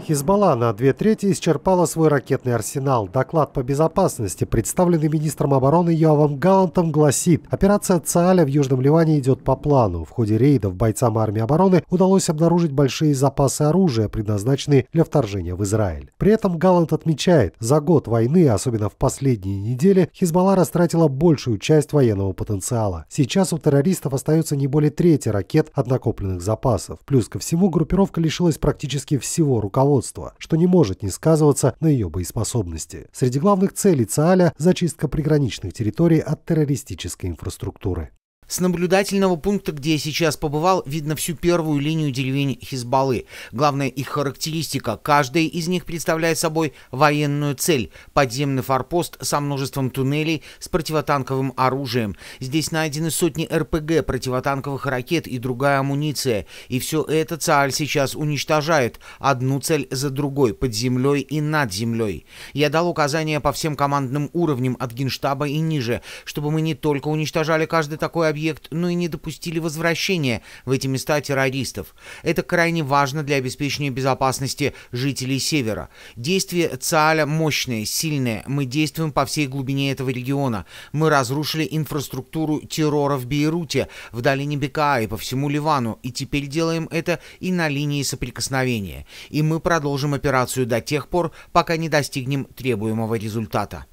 Хизбалла на две трети исчерпала свой ракетный арсенал. Доклад по безопасности, представленный министром обороны Йовом Галантом, гласит, операция Цааля в Южном Ливане идет по плану. В ходе рейдов бойцам армии обороны удалось обнаружить большие запасы оружия, предназначенные для вторжения в Израиль. При этом Галант отмечает, за год войны, особенно в последние недели, Хизбалла растратила большую часть военного потенциала. Сейчас у террористов остается не более трети ракет от накопленных запасов. Плюс ко всему, группировка лишилась практически всего руководства руководства, что не может не сказываться на ее боеспособности. Среди главных целей ЦААля – зачистка приграничных территорий от террористической инфраструктуры. С наблюдательного пункта, где я сейчас побывал, видно всю первую линию деревень Хизбаллы. Главная их характеристика – каждая из них представляет собой военную цель – подземный форпост со множеством туннелей с противотанковым оружием. Здесь найдены сотни РПГ, противотанковых ракет и другая амуниция. И все это Цааль сейчас уничтожает, одну цель за другой, под землей и над землей. Я дал указания по всем командным уровням от генштаба и ниже, чтобы мы не только уничтожали каждый такой объект, объект, но ну и не допустили возвращения в эти места террористов. Это крайне важно для обеспечения безопасности жителей Севера. Действие ЦААля мощное, сильное. Мы действуем по всей глубине этого региона. Мы разрушили инфраструктуру террора в Бейруте, в долине Бека и по всему Ливану, и теперь делаем это и на линии соприкосновения. И мы продолжим операцию до тех пор, пока не достигнем требуемого результата.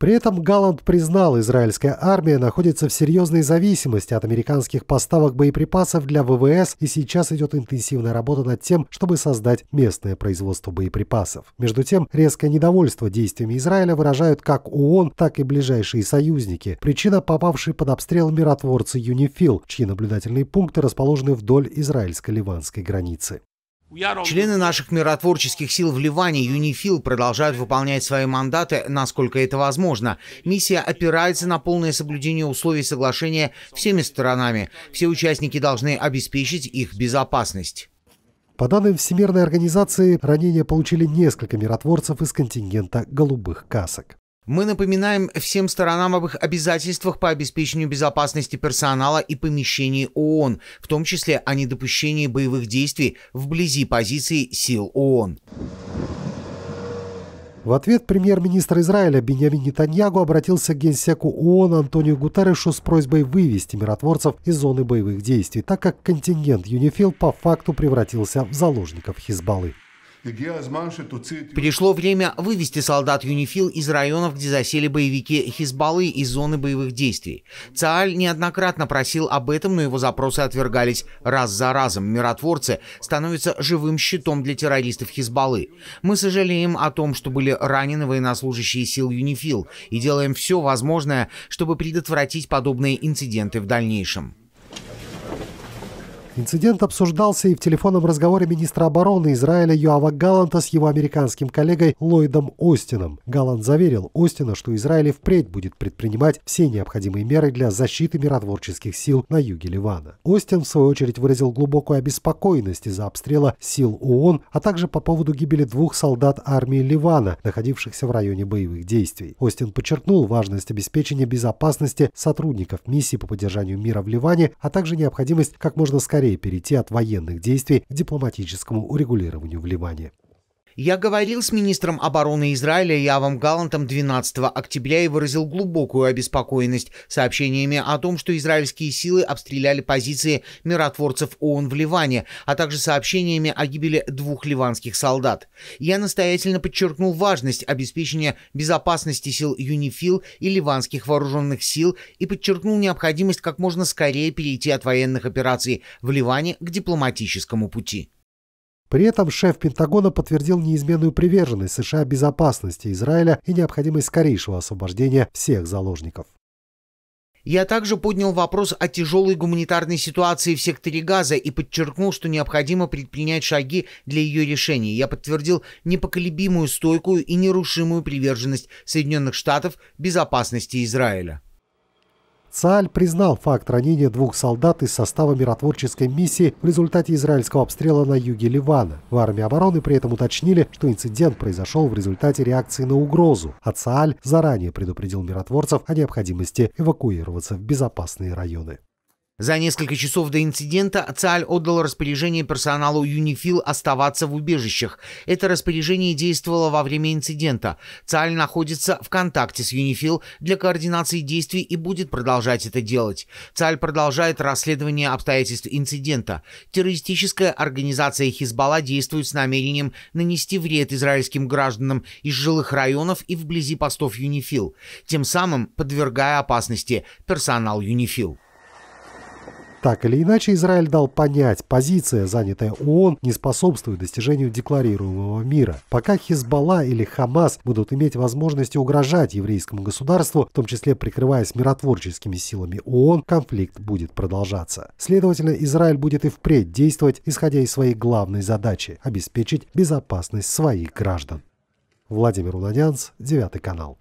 При этом Галланд признал, израильская армия находится в серьезной зависимости от американских поставок боеприпасов для ВВС и сейчас идет интенсивная работа над тем, чтобы создать местное производство боеприпасов. Между тем, резкое недовольство действиями Израиля выражают как ООН, так и ближайшие союзники. Причина попавший под обстрел миротворцы Юнифил, чьи наблюдательные пункты расположены вдоль израильско-ливанской границы. Члены наших миротворческих сил в Ливане, ЮНИФИЛ, продолжают выполнять свои мандаты, насколько это возможно. Миссия опирается на полное соблюдение условий соглашения всеми сторонами. Все участники должны обеспечить их безопасность. По данным Всемирной организации, ранения получили несколько миротворцев из контингента «голубых касок». Мы напоминаем всем сторонам об их обязательствах по обеспечению безопасности персонала и помещений ООН, в том числе о недопущении боевых действий вблизи позиций сил ООН. В ответ премьер-министр Израиля Беньямин Нетаньягу обратился к генсеку ООН Антонио Гутеррешу с просьбой вывести миротворцев из зоны боевых действий, так как контингент ЮНИФИЛ по факту превратился в заложников Хизбаллы. Пришло время вывести солдат Юнифил из районов, где засели боевики Хизбаллы из зоны боевых действий. Цааль неоднократно просил об этом, но его запросы отвергались раз за разом. Миротворцы становятся живым щитом для террористов Хизбаллы. Мы сожалеем о том, что были ранены военнослужащие сил Юнифил, и делаем все возможное, чтобы предотвратить подобные инциденты в дальнейшем. Инцидент обсуждался и в телефонном разговоре министра обороны Израиля Юава Галанта с его американским коллегой Ллойдом Остином. Галант заверил Остина, что Израиль и впредь будет предпринимать все необходимые меры для защиты миротворческих сил на юге Ливана. Остин, в свою очередь, выразил глубокую обеспокоенность из-за обстрела сил ООН, а также по поводу гибели двух солдат армии Ливана, находившихся в районе боевых действий. Остин подчеркнул важность обеспечения безопасности сотрудников миссии по поддержанию мира в Ливане, а также необходимость как можно скорее быстрее перейти от военных действий к дипломатическому урегулированию в Ливане. Я говорил с министром обороны Израиля Явом Галантом 12 октября и выразил глубокую обеспокоенность сообщениями о том, что израильские силы обстреляли позиции миротворцев ООН в Ливане, а также сообщениями о гибели двух ливанских солдат. Я настоятельно подчеркнул важность обеспечения безопасности сил ЮНИФИЛ и ливанских вооруженных сил и подчеркнул необходимость как можно скорее перейти от военных операций в Ливане к дипломатическому пути. При этом шеф Пентагона подтвердил неизменную приверженность США безопасности Израиля и необходимость скорейшего освобождения всех заложников. Я также поднял вопрос о тяжелой гуманитарной ситуации в секторе Газа и подчеркнул, что необходимо предпринять шаги для ее решения. Я подтвердил непоколебимую стойкую и нерушимую приверженность Соединенных Штатов безопасности Израиля. ЦААЛь признал факт ранения двух солдат из состава миротворческой миссии в результате израильского обстрела на юге Ливана. В армии обороны при этом уточнили, что инцидент произошел в результате реакции на угрозу, а ЦААЛь заранее предупредил миротворцев о необходимости эвакуироваться в безопасные районы. За несколько часов до инцидента Циаль отдал распоряжение персоналу Юнифил оставаться в убежищах. Это распоряжение действовало во время инцидента. Циаль находится в контакте с Юнифил для координации действий и будет продолжать это делать. Циаль продолжает расследование обстоятельств инцидента. Террористическая организация Хизбалла действует с намерением нанести вред израильским гражданам из жилых районов и вблизи постов Юнифил, тем самым подвергая опасности персонал Юнифил. Так или иначе, Израиль дал понять, позиция, занятая ООН, не способствует достижению декларируемого мира. Пока Хизбалла или Хамас будут иметь возможность угрожать еврейскому государству, в том числе прикрываясь миротворческими силами ООН, конфликт будет продолжаться. Следовательно, Израиль будет и впредь действовать, исходя из своей главной задачи – обеспечить безопасность своих граждан. Владимир Лунянц, Девятый канал.